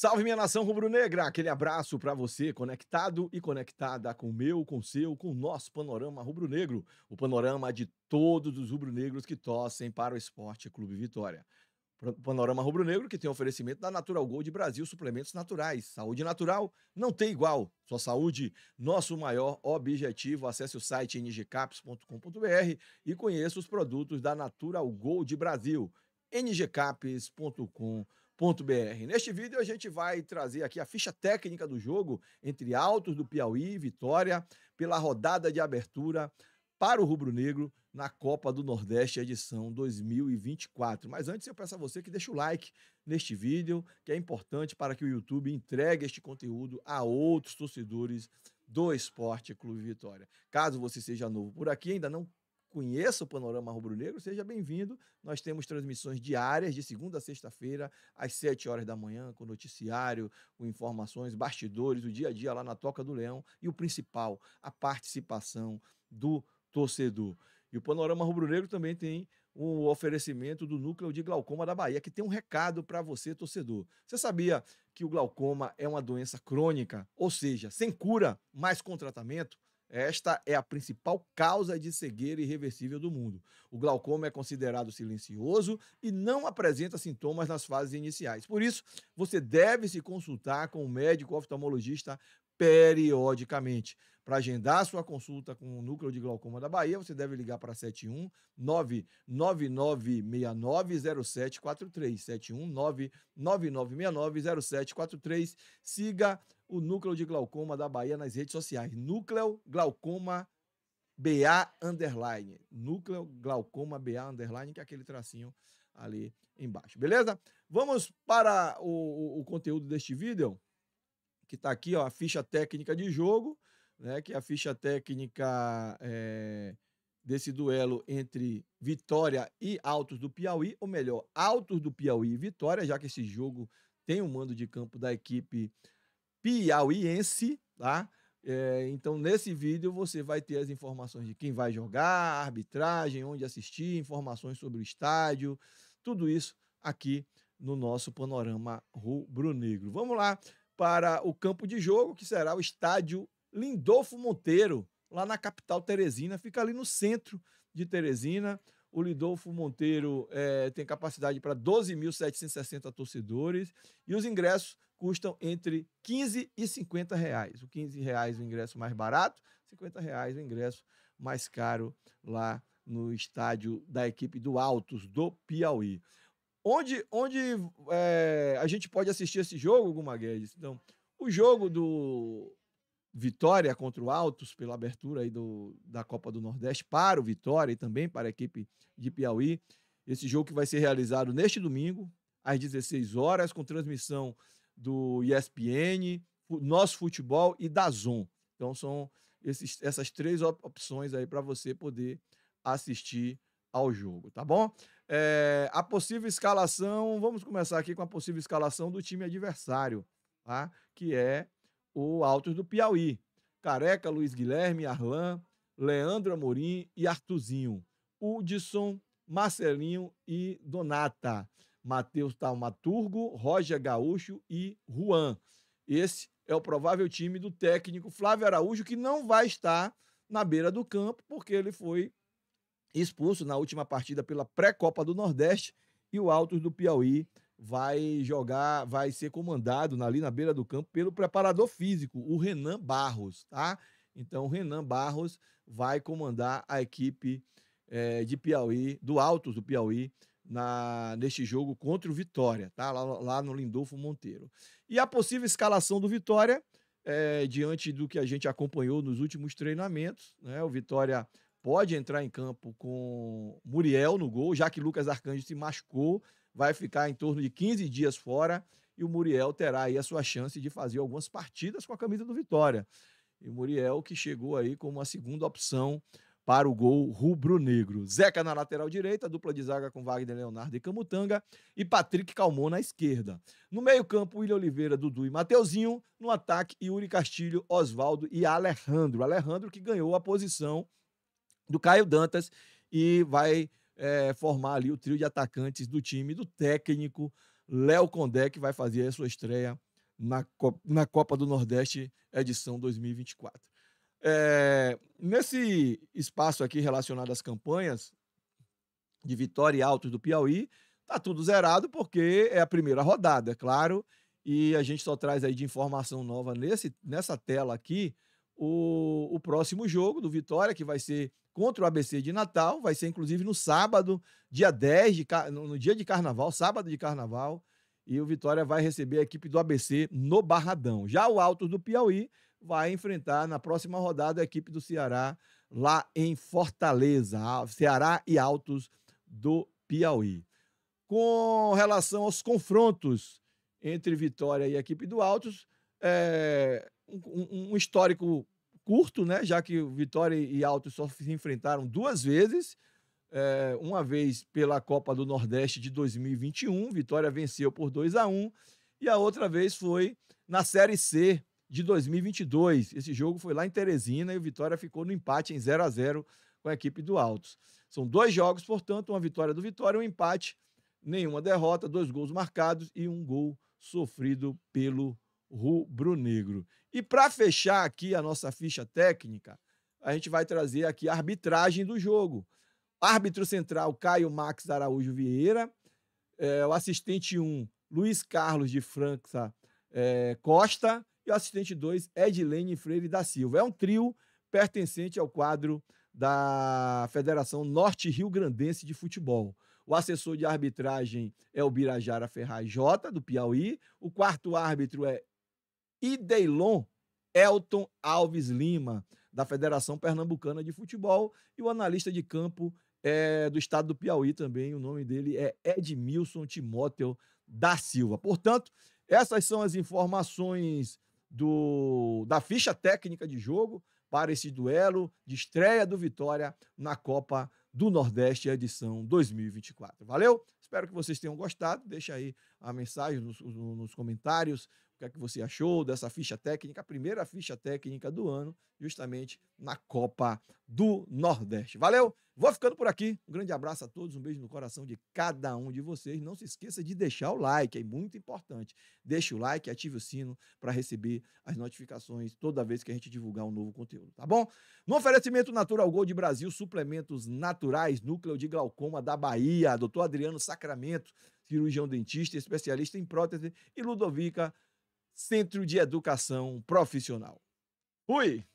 Salve minha nação rubro-negra, aquele abraço para você conectado e conectada com o meu, com o seu, com o nosso panorama rubro-negro, o panorama de todos os rubro-negros que torcem para o Esporte Clube Vitória. Panorama Rubro-Negro que tem oferecimento da Natural Gold Brasil, suplementos naturais. Saúde natural não tem igual. Sua saúde, nosso maior objetivo. Acesse o site ngcaps.com.br e conheça os produtos da Natural Gold Brasil. ngcaps.com.br br Neste vídeo a gente vai trazer aqui a ficha técnica do jogo entre Altos do Piauí e Vitória pela rodada de abertura para o Rubro Negro na Copa do Nordeste edição 2024. Mas antes eu peço a você que deixe o like neste vídeo, que é importante para que o YouTube entregue este conteúdo a outros torcedores do Esporte Clube Vitória. Caso você seja novo por aqui, ainda não conheça o panorama rubro-negro, seja bem-vindo. Nós temos transmissões diárias de segunda a sexta-feira, às 7 horas da manhã, com noticiário, com informações, bastidores, o dia a dia lá na Toca do Leão e o principal, a participação do torcedor. E o Panorama Rubro-Negro também tem o oferecimento do Núcleo de Glaucoma da Bahia, que tem um recado para você, torcedor. Você sabia que o glaucoma é uma doença crônica, ou seja, sem cura, mas com tratamento? Esta é a principal causa de cegueira irreversível do mundo. O glaucoma é considerado silencioso e não apresenta sintomas nas fases iniciais. Por isso, você deve se consultar com o um médico oftalmologista periodicamente. Para agendar sua consulta com o Núcleo de Glaucoma da Bahia, você deve ligar para 71 0743 71 Siga o Núcleo de Glaucoma da Bahia nas redes sociais. Núcleo Glaucoma BA Underline. Núcleo Glaucoma BA Underline, que é aquele tracinho ali embaixo. Beleza? Vamos para o, o, o conteúdo deste vídeo que está aqui, ó, a ficha técnica de jogo, né, que é a ficha técnica é, desse duelo entre Vitória e Altos do Piauí, ou melhor, Altos do Piauí e Vitória, já que esse jogo tem o um mando de campo da equipe piauiense, tá? É, então, nesse vídeo, você vai ter as informações de quem vai jogar, arbitragem, onde assistir, informações sobre o estádio, tudo isso aqui no nosso panorama rubro-negro. Vamos lá para o campo de jogo, que será o estádio Lindolfo Monteiro, lá na capital Teresina, fica ali no centro de Teresina. O Lindolfo Monteiro é, tem capacidade para 12.760 torcedores e os ingressos custam entre 15 e 50 reais. O 15 reais o ingresso mais barato, 50 reais o ingresso mais caro lá no estádio da equipe do Altos do Piauí. Onde, onde é, a gente pode assistir esse jogo, Gumaguedes? Então, o jogo do Vitória contra o Altos, pela abertura aí do, da Copa do Nordeste, para o Vitória e também para a equipe de Piauí. Esse jogo que vai ser realizado neste domingo, às 16 horas, com transmissão do ESPN, Nosso Futebol e da Zon. Então, são esses, essas três opções aí para você poder assistir ao jogo, tá bom? É, a possível escalação, vamos começar aqui com a possível escalação do time adversário, tá? que é o Altos do Piauí. Careca, Luiz Guilherme, Arlan, Leandro Amorim e Artuzinho. Hudson, Marcelinho e Donata. Matheus Taumaturgo, Roger Gaúcho e Juan. Esse é o provável time do técnico Flávio Araújo, que não vai estar na beira do campo, porque ele foi expulso na última partida pela pré-copa do Nordeste e o Altos do Piauí vai jogar, vai ser comandado ali na beira do campo pelo preparador físico, o Renan Barros, tá? Então o Renan Barros vai comandar a equipe é, de Piauí, do Altos do Piauí, na, neste jogo contra o Vitória, tá? Lá, lá no Lindolfo Monteiro. E a possível escalação do Vitória, é, diante do que a gente acompanhou nos últimos treinamentos, né? O Vitória pode entrar em campo com Muriel no gol, já que Lucas Arcanjo se machucou, vai ficar em torno de 15 dias fora e o Muriel terá aí a sua chance de fazer algumas partidas com a camisa do Vitória. E Muriel que chegou aí como a segunda opção para o gol rubro-negro. Zeca na lateral direita, dupla de zaga com Wagner Leonardo e Camutanga e Patrick Calmon na esquerda. No meio-campo, William Oliveira, Dudu e Mateuzinho. No ataque, Yuri Castilho, Oswaldo e Alejandro. Alejandro que ganhou a posição do Caio Dantas e vai é, formar ali o trio de atacantes do time do técnico Léo Condé, que vai fazer a sua estreia na, Copa, na Copa do Nordeste, edição 2024. É, eh, nesse espaço aqui relacionado às campanhas de vitória e altos do Piauí, tá tudo zerado porque é a primeira rodada, é claro. E a gente só traz aí de informação nova nesse, nessa tela aqui o, o próximo jogo do Vitória, que vai ser contra o ABC de Natal, vai ser inclusive no sábado, dia 10, de, no, no dia de carnaval, sábado de carnaval, e o Vitória vai receber a equipe do ABC no Barradão. Já o Altos do Piauí vai enfrentar na próxima rodada a equipe do Ceará lá em Fortaleza, Ceará e Altos do Piauí. Com relação aos confrontos entre Vitória e a equipe do Altos, é, um, um histórico curto, né? Já que o Vitória e Alto só se enfrentaram duas vezes. É, uma vez pela Copa do Nordeste de 2021, Vitória venceu por 2 a 1 e a outra vez foi na Série C de 2022. Esse jogo foi lá em Teresina e o Vitória ficou no empate em 0 a 0 com a equipe do Altos. São dois jogos, portanto, uma vitória do Vitória, um empate, nenhuma derrota, dois gols marcados e um gol sofrido pelo rubro-negro. E para fechar aqui a nossa ficha técnica, a gente vai trazer aqui a arbitragem do jogo. Árbitro central, Caio Max Araújo Vieira. É, o assistente 1, um, Luiz Carlos de França é, Costa. E o assistente 2, Edilene Freire da Silva. É um trio pertencente ao quadro da Federação Norte Rio Grandense de Futebol. O assessor de arbitragem é o Birajara Ferraz Jota, do Piauí. O quarto árbitro é e Deilon Elton Alves Lima, da Federação Pernambucana de Futebol, e o analista de campo é, do estado do Piauí também. O nome dele é Edmilson Timóteo da Silva. Portanto, essas são as informações do, da ficha técnica de jogo para esse duelo de estreia do Vitória na Copa do Nordeste, edição 2024. Valeu? Espero que vocês tenham gostado. Deixa aí a mensagem nos, nos comentários, o que é que você achou dessa ficha técnica, a primeira ficha técnica do ano, justamente na Copa do Nordeste. Valeu? Vou ficando por aqui. Um grande abraço a todos, um beijo no coração de cada um de vocês. Não se esqueça de deixar o like, é muito importante. Deixe o like, ative o sino para receber as notificações toda vez que a gente divulgar um novo conteúdo, tá bom? No oferecimento Natural Gold Brasil, suplementos naturais, núcleo de glaucoma da Bahia, doutor Adriano Sacramento, cirurgião dentista, especialista em prótese e Ludovica Centro de Educação Profissional. Fui!